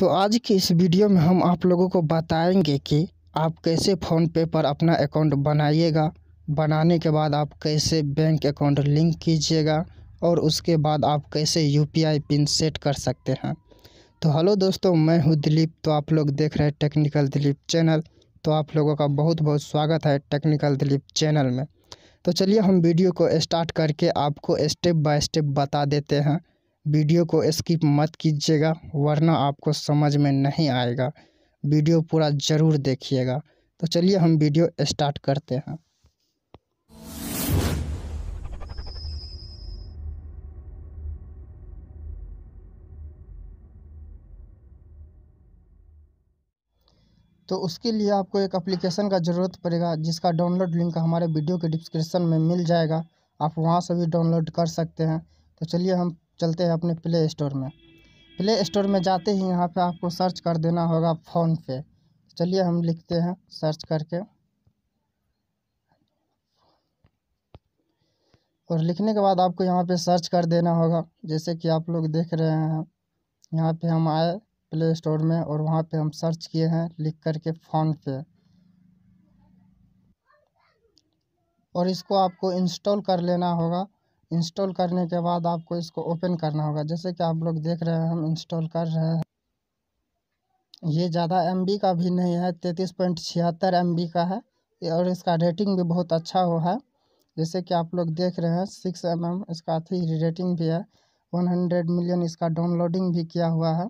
तो आज की इस वीडियो में हम आप लोगों को बताएंगे कि आप कैसे फ़ोनपे पर अपना अकाउंट बनाइएगा बनाने के बाद आप कैसे बैंक अकाउंट लिंक कीजिएगा और उसके बाद आप कैसे यूपीआई पिन सेट कर सकते हैं तो हेलो दोस्तों मैं हूं दिलीप तो आप लोग देख रहे हैं टेक्निकल दिलीप चैनल तो आप लोगों का बहुत बहुत स्वागत है टेक्निकल दिलीप चैनल में तो चलिए हम वीडियो को स्टार्ट करके आपको स्टेप बाय स्टेप बता देते हैं वीडियो को स्किप मत कीजिएगा वरना आपको समझ में नहीं आएगा वीडियो पूरा ज़रूर देखिएगा तो चलिए हम वीडियो स्टार्ट करते हैं तो उसके लिए आपको एक एप्लीकेशन का ज़रूरत पड़ेगा जिसका डाउनलोड लिंक हमारे वीडियो के डिस्क्रिप्शन में मिल जाएगा आप वहां से भी डाउनलोड कर सकते हैं तो चलिए हम चलते हैं अपने प्ले स्टोर में प्ले स्टोर में जाते ही यहाँ पे आपको सर्च कर देना होगा फ़ोन पे चलिए हम लिखते हैं सर्च करके और लिखने के बाद आपको यहाँ पे सर्च कर देना होगा जैसे कि आप लोग देख रहे हैं यहाँ पे हम आए प्ले स्टोर में और वहाँ पे हम सर्च किए हैं लिख करके फ़ोन पे और इसको आपको इंस्टॉल कर लेना होगा इंस्टॉल करने के बाद आपको इसको ओपन करना होगा जैसे कि आप लोग देख रहे हैं हम इंस्टॉल कर रहे हैं ये ज़्यादा एम का भी नहीं है तैंतीस पॉइंट छिहत्तर एम का है और इसका रेटिंग भी बहुत अच्छा हुआ है जैसे कि आप लोग देख रहे हैं सिक्स एम mm, इसका अथी रेटिंग भी है वन हंड्रेड मिलियन इसका डाउनलोडिंग भी किया हुआ है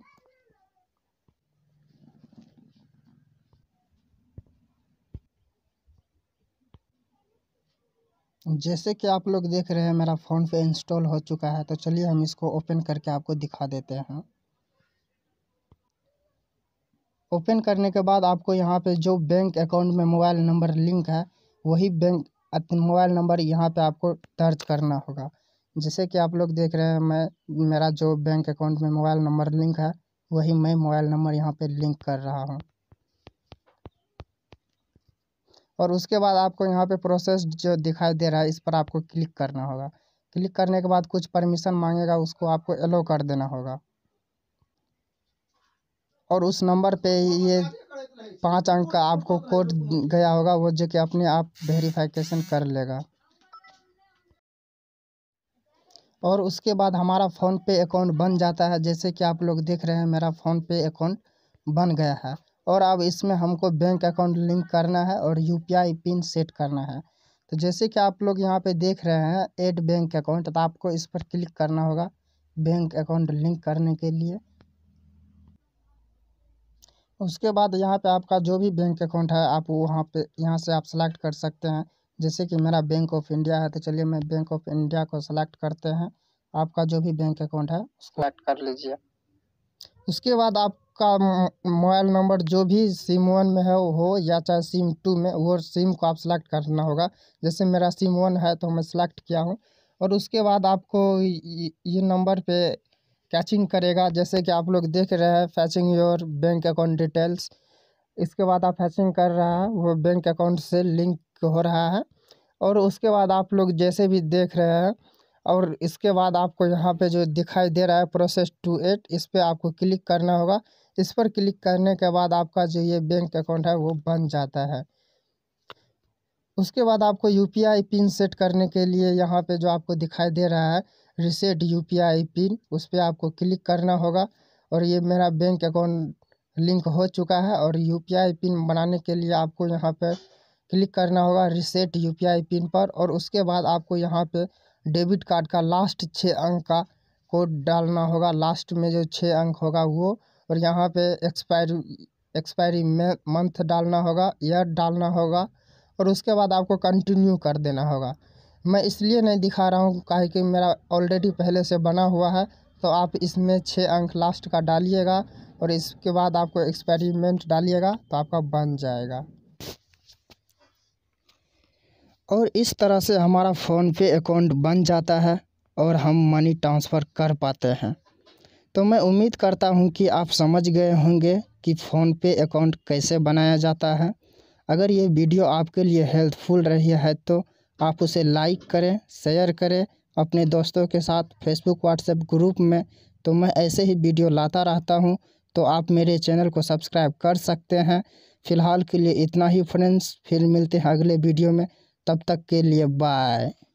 जैसे कि आप लोग देख रहे हैं मेरा फ़ोन पे इंस्टॉल हो चुका है तो चलिए हम इसको ओपन करके आपको दिखा देते हैं ओपन करने के बाद आपको यहाँ पे जो बैंक अकाउंट में मोबाइल नंबर लिंक है वही बैंक मोबाइल नंबर यहाँ पे आपको दर्ज करना होगा जैसे कि आप लोग देख रहे हैं मैं मेरा जो बैंक अकाउंट में मोबाइल नंबर लिंक है वही मैं मोबाइल नंबर यहाँ पर लिंक कर रहा हूँ और उसके बाद आपको यहाँ पे प्रोसेस जो दिखाई दे रहा है इस पर आपको क्लिक करना होगा क्लिक करने के बाद कुछ परमिशन मांगेगा उसको आपको एलो कर देना होगा और उस नंबर पे ये पाँच अंक का आपको कोड गया होगा वो जो कि अपने आप वेरीफाइकेशन कर लेगा और उसके बाद हमारा फ़ोन पे अकाउंट बन जाता है जैसे कि आप लोग देख रहे हैं मेरा फ़ोन पे अकाउंट बन गया है और अब इसमें हमको बैंक अकाउंट लिंक करना है और यू पिन सेट करना है तो जैसे कि आप लोग यहाँ पे देख रहे हैं एड बैंक अकाउंट तो आपको इस पर क्लिक करना होगा बैंक अकाउंट लिंक करने के लिए उसके बाद यहाँ पे आपका जो भी बैंक अकाउंट है आप वहाँ पे यहाँ से आप सेलेक्ट कर सकते हैं जैसे कि मेरा बैंक ऑफ इंडिया है तो चलिए मैं बैंक ऑफ इंडिया को सेलेक्ट करते हैं आपका जो भी बैंक अकाउंट है उसको कर लीजिए उसके बाद आप आपका मोबाइल नंबर जो भी सिम वन में है वो हो या चाहे सिम टू में वो सिम को आप सेलेक्ट करना होगा जैसे मेरा सिम वन है तो मैं सेलेक्ट किया हूँ और उसके बाद आपको ये नंबर पे कैचिंग करेगा जैसे कि आप लोग देख रहे हैं fetching your bank account details इसके बाद आप फैचिंग कर रहा है वो बैंक अकाउंट से लिंक हो रहा है और उसके बाद आप लोग जैसे भी देख रहे हैं और इसके बाद आपको यहाँ पे जो दिखाई दे रहा है प्रोसेस टू एट इस पर आपको क्लिक करना होगा इस पर क्लिक करने के बाद आपका जो ये बैंक अकाउंट है वो बन जाता है उसके बाद आपको यू पिन सेट करने के लिए यहाँ पे जो आपको दिखाई दे रहा है रिसेट यू पिन उस पर आपको क्लिक करना होगा और ये मेरा बैंक अकाउंट लिंक हो चुका है और यू पिन बनाने के लिए आपको यहाँ पर क्लिक करना होगा रिसेट यू पिन पर और उसके बाद आपको यहाँ पे डेबिट कार्ड का लास्ट छः अंक का कोड डालना होगा लास्ट में जो छः अंक होगा वो और यहाँ पे एक्सपायरी एक्सपायरी में मंथ डालना होगा ईयर डालना होगा और उसके बाद आपको कंटिन्यू कर देना होगा मैं इसलिए नहीं दिखा रहा हूँ कहे कि मेरा ऑलरेडी पहले से बना हुआ है तो आप इसमें छः अंक लास्ट का डालिएगा और इसके बाद आपको एक्सपेरिमेंट डालिएगा तो आपका बन जाएगा और इस तरह से हमारा फ़ोन पे अकाउंट बन जाता है और हम मनी ट्रांसफ़र कर पाते हैं तो मैं उम्मीद करता हूँ कि आप समझ गए होंगे कि फ़ोनपे अकाउंट कैसे बनाया जाता है अगर ये वीडियो आपके लिए हेल्पफुल रही है तो आप उसे लाइक करें शेयर करें अपने दोस्तों के साथ फेसबुक व्हाट्सएप ग्रुप में तो मैं ऐसे ही वीडियो लाता रहता हूँ तो आप मेरे चैनल को सब्सक्राइब कर सकते हैं फ़िलहाल के लिए इतना ही फ्रेंड्स फिर मिलते हैं अगले वीडियो में तब तक के लिए बाय